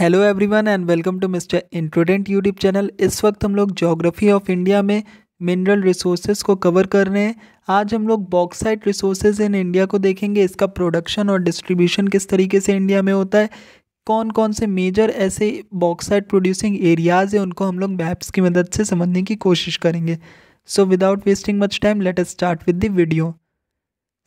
hello everyone and welcome to mister इंट्रोडेंट YouTube channel इस वक्त हम लोग जोग्राफी ऑफ इंडिया में मिनरल रिसोर्सेज को कवर कर रहे हैं आज हम लोग बॉक्साइट रिसोर्सेज इन इंडिया को देखेंगे इसका प्रोडक्शन और डिस्ट्रीब्यूशन किस तरीके से इंडिया में होता है कौन कौन से मेजर ऐसे बॉक्साइट प्रोड्यूसिंग एरियाज़ हैं उनको हम लोग मैप्स की मदद से समझने की कोशिश करेंगे so without wasting much time let's start with the video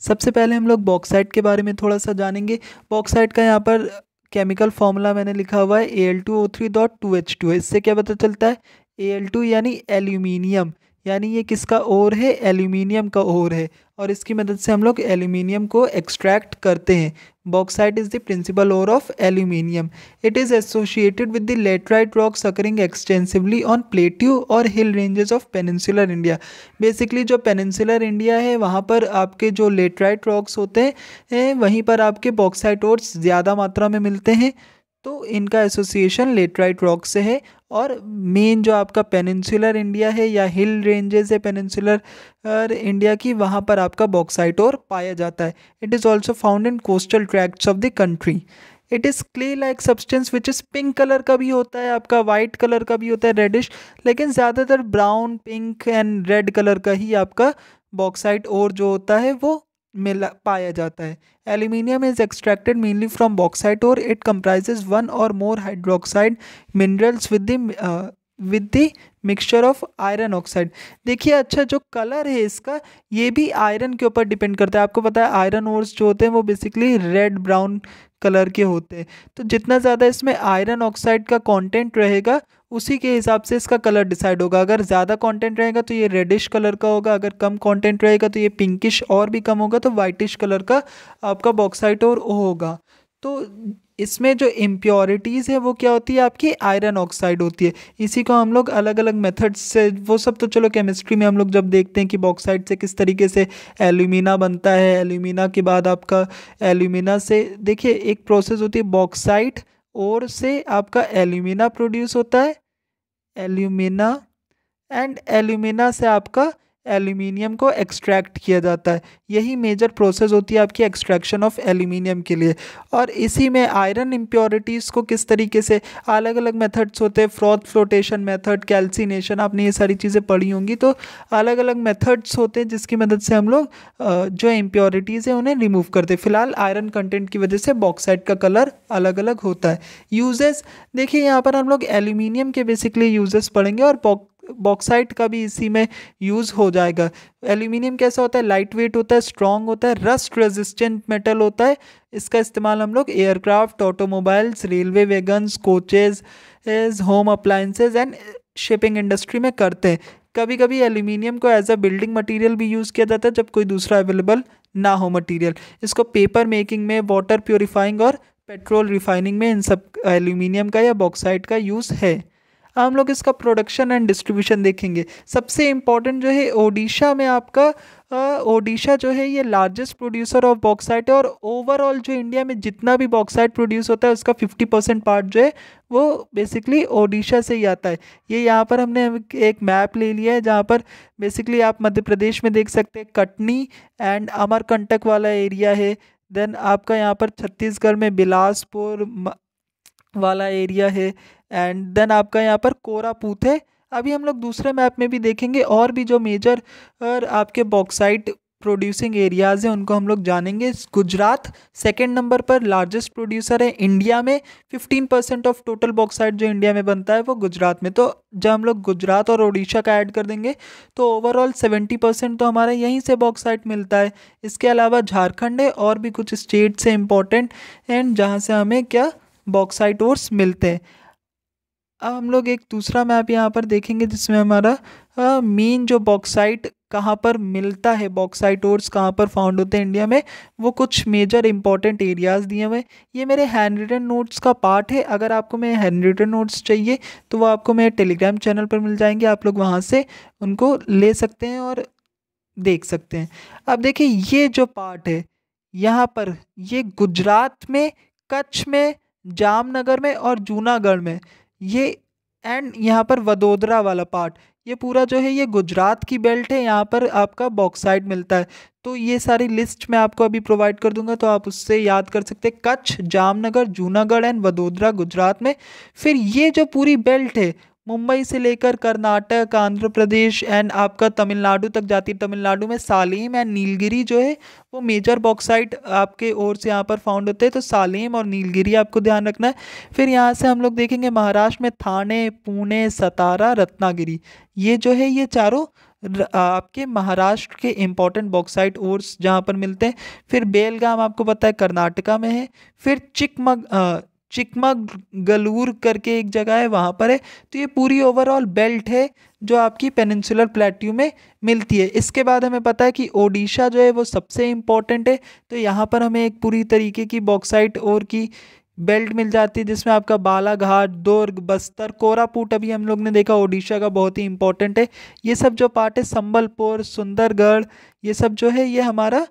सबसे पहले हम लोग बॉक्साइट के बारे में थोड़ा सा जानेंगे बॉक्साइट का यहाँ पर केमिकल फॉर्मूला मैंने लिखा हुआ है A L two O three dot two H two इससे क्या पता चलता है ए एल टू यानी एल्यूमिनियम यानी ये किसका ओर है एल्यूमिनियम का ओर है और इसकी मदद से हम लोग एल्यूमिनियम को एक्सट्रैक्ट करते हैं bauxite is the principal ore of aluminium it is associated with the laterite rocks occurring extensively on plateau or hill ranges of peninsular India basically जो पेनिनसुलर इंडिया है वहाँ पर आपके जो लेटराइट रॉक्स होते हैं वहीं पर आपके बॉक्साइट ओर्स ज़्यादा मात्रा में मिलते हैं तो इनका एसोसिएशन लेटराइट रॉक से है और मेन जो आपका पेनिनसुलर इंडिया है या हिल रेंजेस है पेनिनसुलर इंडिया की वहाँ पर आपका बॉक्साइट और पाया जाता है it is also found in coastal tracts of the country it is clay like substance which is pink colour का भी होता है आपका वाइट कलर का भी होता है रेडिश लेकिन ज़्यादातर brown pink and red colour का ही आपका बॉक्साइट और जो होता है वो में पाया जाता है aluminium is extracted mainly from bauxite और it comprise one or more hydroxide minerals with the with the mixture of iron oxide देखिए अच्छा जो कलर है इसका ये भी आयरन के ऊपर डिपेंड करता है आपको पता है आयरन ओर्स जो होते हैं वो बेसिकली रेड ब्राउन कलर के होते हैं तो जितना ज़्यादा इसमें आयरन ऑक्साइड का कंटेंट रहेगा उसी के हिसाब से इसका कलर डिसाइड होगा अगर ज़्यादा कंटेंट रहेगा तो ये रेडिश कलर का होगा अगर कम कंटेंट रहेगा तो ये पिंकिश और भी कम होगा तो वाइटिश कलर का आपका बॉक्साइट और होगा तो इसमें जो इम्प्योरिटीज़ है वो क्या होती है आपकी आयरन ऑक्साइड होती है इसी को हम लोग अलग अलग मेथड्स से वो सब तो चलो केमिस्ट्री में हम लोग जब देखते हैं कि बॉक्साइड से किस तरीके से एल्यूमिना बनता है एल्यूमिना के बाद आपका एल्यूमिना से देखिए एक प्रोसेस होती है बॉक्साइड और से आपका एल्यूमिना प्रोड्यूस होता है एल्यूमिना एंड एल्यूमिना से आपका एल्यूमिनियम को एक्सट्रैक्ट किया जाता है यही मेजर प्रोसेस होती है आपकी एक्सट्रैक्शन ऑफ एल्युमिनियम के लिए और इसी में आयरन इम्प्योरिटीज़ को किस तरीके से अलग अलग मेथड्स होते हैं फ्रॉथ फ्लोटेशन मेथड कैल्सिनेशन आपने ये सारी चीज़ें पढ़ी होंगी तो अलग अलग मेथड्स होते हैं जिसकी मदद से हम लोग जो इम्प्योरिटीज़ हैं उन्हें रिमूव करते फिलहाल आयरन कंटेंट की वजह से बॉक्साइड का कलर अलग अलग होता है यूजेस देखिए यहाँ पर हम लोग एल्यूमिनियम के बेसिकली यूजेस पढ़ेंगे और बॉक्साइट का भी इसी में यूज़ हो जाएगा एल्यूमिनियम कैसा होता है लाइट वेट होता है स्ट्रॉन्ग होता है रस्ट रेजिस्टेंट मेटल होता है इसका इस्तेमाल हम लोग aircraft automobiles railway wagons coaches home appliances and shipping industry में करते हैं कभी कभी एल्यूमिनियम को एज अ बिल्डिंग मटेरियल भी यूज़ किया जाता है जब कोई दूसरा अवेलेबल ना हो मटेरियल इसको पेपर मेकिंग में वाटर प्योरीफाइंग और पेट्रोल रिफाइनिंग में इन सब एल्यूमिनियम का या बॉक्साइट का यूज़ है हम लोग इसका प्रोडक्शन एंड डिस्ट्रीब्यूशन देखेंगे सबसे इम्पॉर्टेंट जो है ओडिशा में आपका ओडिशा जो है ये लार्जेस्ट प्रोड्यूसर ऑफ बॉक्साइट है और ओवरऑल जो इंडिया में जितना भी बॉक्साइट प्रोड्यूस होता है उसका फिफ्टी परसेंट पार्ट जो है वो बेसिकली ओडिशा से ही आता है ये यहाँ पर हमने एक मैप ले लिया है जहाँ पर बेसिकली आप मध्य प्रदेश में देख सकते हैं कटनी एंड अमरकंटक वाला एरिया है देन आपका यहाँ पर छत्तीसगढ़ में बिलासपुर वाला एरिया है एंड देन आपका यहाँ पर कोरापूत है अभी हम लोग दूसरे मैप में भी देखेंगे और भी जो मेजर और आपके बॉक्साइट प्रोड्यूसिंग एरियाज़ हैं उनको हम लोग जानेंगे गुजरात सेकेंड नंबर पर लार्जेस्ट प्रोड्यूसर है इंडिया में fifteen percent of total bauxite जो इंडिया में बनता है वो गुजरात में तो जब हम लोग गुजरात और उड़ीसा का ऐड कर देंगे तो ओवरऑल सेवेंटी परसेंट तो हमारा यहीं से बॉक्साइट मिलता है इसके अलावा झारखंड है और भी कुछ स्टेट्स हैं इंपॉर्टेंट एंड जहाँ से हमें क्या बॉक्साइट ओर्स मिलते हैं अब हम लोग एक दूसरा मैप यहाँ पर देखेंगे जिसमें हमारा मेन जो बॉक्साइट कहाँ पर मिलता है बॉक्साइट ओर्स कहाँ पर फाउंड होते हैं इंडिया में वो कुछ मेजर इंपॉर्टेंट एरियाज़ दिए हुए ये मेरे हैंड रिटन नोट्स का पार्ट है अगर आपको मेरे हैंड रिटन नोट्स चाहिए तो वो आपको मेरे टेलीग्राम चैनल पर मिल जाएंगे आप लोग वहाँ से उनको ले सकते हैं और देख सकते हैं अब देखिए ये जो पार्ट है यहाँ पर ये गुजरात में कच्छ में जामनगर में और जूनागढ़ में ये एंड यहाँ पर वडोदरा वाला पार्ट ये पूरा जो है ये गुजरात की बेल्ट है यहाँ पर आपका बॉक्साइड मिलता है तो ये सारी लिस्ट मैं आपको अभी प्रोवाइड कर दूंगा तो आप उससे याद कर सकते हैं कच्छ जामनगर जूनागढ़ एंड वडोदरा गुजरात में फिर ये जो पूरी बेल्ट है मुंबई से लेकर कर्नाटक आंध्र प्रदेश एंड आपका तमिलनाडु तक जाती है तमिलनाडु में सालीम एंड नीलगिरी जो है वो मेजर बॉक्साइट आपके ओर से यहाँ पर फाउंड होते हैं तो सालीम और नीलगिरी आपको ध्यान रखना है फिर यहाँ से हम लोग देखेंगे महाराष्ट्र में थाने पुणे सतारा रत्नागिरी ये जो है ये चारों आपके महाराष्ट्र के इम्पॉर्टेंट बॉक्साइट ओर्स जहाँ पर मिलते हैं फिर बेलगाम आपको पता है कर्नाटका में है फिर चिकमग गलूर करके एक जगह है वहाँ पर है तो ये पूरी ओवरऑल बेल्ट है जो आपकी पेनिनसुलर प्लेट्यू में मिलती है इसके बाद हमें पता है कि ओडिशा जो है वो सबसे इम्पॉर्टेंट है तो यहाँ पर हमें एक पूरी तरीके की बॉक्साइट और की बेल्ट मिल जाती है जिसमें आपका बालाघाट दुर्ग बस्तर कोरापूट अभी हम लोग ने देखा ओडिशा का बहुत ही इम्पोर्टेंट है ये सब जो पार्ट है संबलपुर सुंदरगढ़ ये सब जो है ये हमारा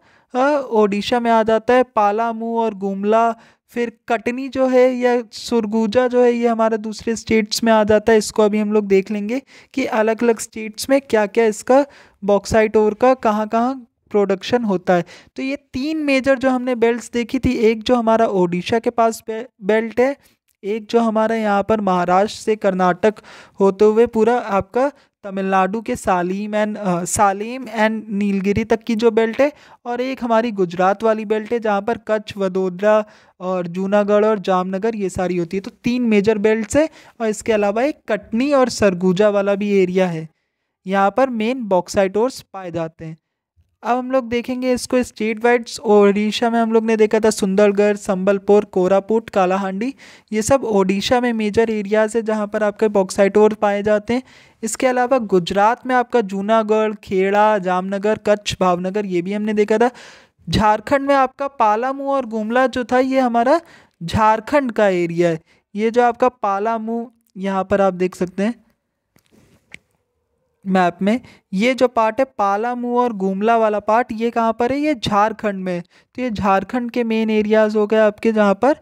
ओडिशा में आ जाता है पालामू और गुमला फिर कटनी जो है या सुरगुजा जो है ये हमारा दूसरे स्टेट्स में आ जाता है इसको अभी हम लोग देख लेंगे कि अलग अलग स्टेट्स में क्या क्या इसका बॉक्साइट ओर का कहाँ कहाँ प्रोडक्शन होता है तो ये तीन मेजर जो हमने बेल्ट देखी थी एक जो हमारा ओडिशा के पास बेल्ट है एक जो हमारा यहाँ पर महाराष्ट्र से कर्नाटक होते हुए पूरा आपका तमिलनाडु के सालीम एंड सालीम एंड नीलगिरी तक की जो बेल्ट है और एक हमारी गुजरात वाली बेल्ट है जहाँ पर कच्छ वडोदरा और जूनागढ़ और जामनगर ये सारी होती है तो तीन मेजर बेल्ट है और इसके अलावा एक कटनी और सरगुजा वाला भी एरिया है यहाँ पर मेन बॉक्साइट ओर्स पाए जाते हैं अब हम लोग देखेंगे इसको स्टेट वाइड्स ओडिशा में हम लोग ने देखा था सुंदरगढ़ संबलपुर कोरापुट कालाहांडी ये सब ओडिशा में मेजर एरियाज़ है जहाँ पर आपके बॉक्साइट और पाए जाते हैं इसके अलावा गुजरात में आपका जूनागढ़ खेड़ा जामनगर कच्छ भावनगर ये भी हमने देखा था झारखंड में आपका पालामू और गुमला जो था ये हमारा झारखंड का एरिया है ये जो आपका पालामू यहाँ पर आप देख सकते हैं मैप में ये जो पार्ट है पालामू और गुमला वाला पार्ट ये कहाँ पर है ये झारखंड में तो ये झारखंड के मेन एरियाज़ हो गए आपके जहाँ पर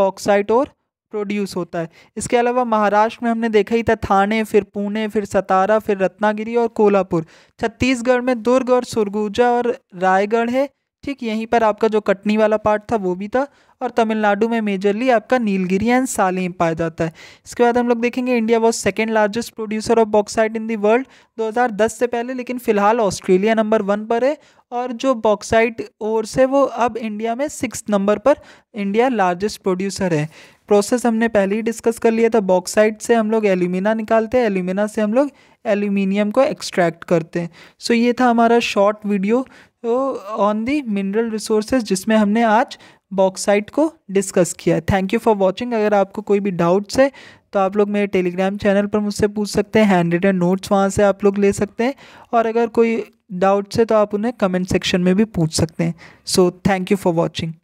बॉक्साइट और प्रोड्यूस होता है इसके अलावा महाराष्ट्र में हमने देखा ही था थाने फिर पुणे फिर सतारा फिर रत्नागिरी और कोल्हापुर छत्तीसगढ़ में दुर्ग और सुरगुजा और रायगढ़ है ठीक यहीं पर आपका जो कटनी वाला पार्ट था वो भी था और तमिलनाडु में मेजरली आपका नीलगिरी एंड सालेम पाया जाता है इसके बाद हम लोग देखेंगे India was second largest producer of bauxite in the world 2010 से पहले लेकिन फिलहाल ऑस्ट्रेलिया नंबर वन पर है और जो बॉक्साइट ओर से वो अब इंडिया में सिक्स नंबर पर इंडिया लार्जेस्ट प्रोड्यूसर है प्रोसेस हमने पहले ही डिस्कस कर लिया था बॉक्साइट से हम लोग एल्यूमिना निकालते हैं एल्यूमिना से हम लोग एल्यूमिनियम को एक्सट्रैक्ट करते हैं सो so ये था हमारा short video on the mineral resources जिसमें हमने आज बॉक्साइट को डिस्कस किया थैंक यू फॉर वॉचिंग अगर आपको कोई भी डाउट्स है तो आप लोग मेरे टेलीग्राम चैनल पर मुझसे पूछ सकते हैं हैंड रिटन नोट्स वहाँ से आप लोग ले सकते हैं और अगर कोई डाउट्स है तो आप उन्हें कमेंट सेक्शन में भी पूछ सकते हैं so thank you for watching